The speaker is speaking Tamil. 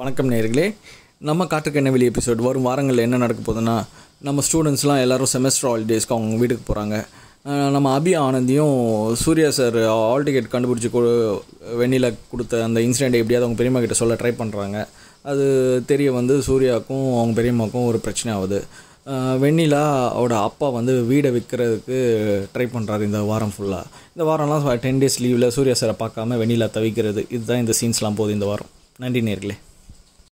வணக்கம் நேர்களே நம்ம காட்டுக்கு என்ன வெளி எபிசோட் வரும் வாரங்களில் என்ன நடக்க போதுன்னா நம்ம ஸ்டூடெண்ட்ஸ்லாம் எல்லோரும் செமஸ்டர் ஹாலிடேஸ்க்கு அவங்க வீட்டுக்கு போகிறாங்க நம்ம அபி ஆனந்தியும் சூர்யா சார் ஆல் டிக்கெட் கண்டுபிடிச்சி கொ வெண்ணில கொடுத்த அந்த இன்சிடெண்ட் எப்படியாவது அவங்க பெரியம்மா கிட்ட சொல்ல ட்ரை பண்ணுறாங்க அது தெரிய வந்து சூர்யாவுக்கும் அவங்க பெரியம்மாவுக்கும் ஒரு பிரச்சனை ஆகுது வெண்ணிலா அவட அப்பா வந்து வீடை விற்கிறதுக்கு ட்ரை பண்ணுறாரு இந்த வாரம் ஃபுல்லாக இந்த வாரம்லாம் டென் டேஸ் லீவில் சூர்யா சாரை பார்க்காம வெண்ணிலா தவிக்கிறது இதுதான் இந்த சீன்ஸ்லாம் போகுது இந்த வாரம் நன்றி நேர்களே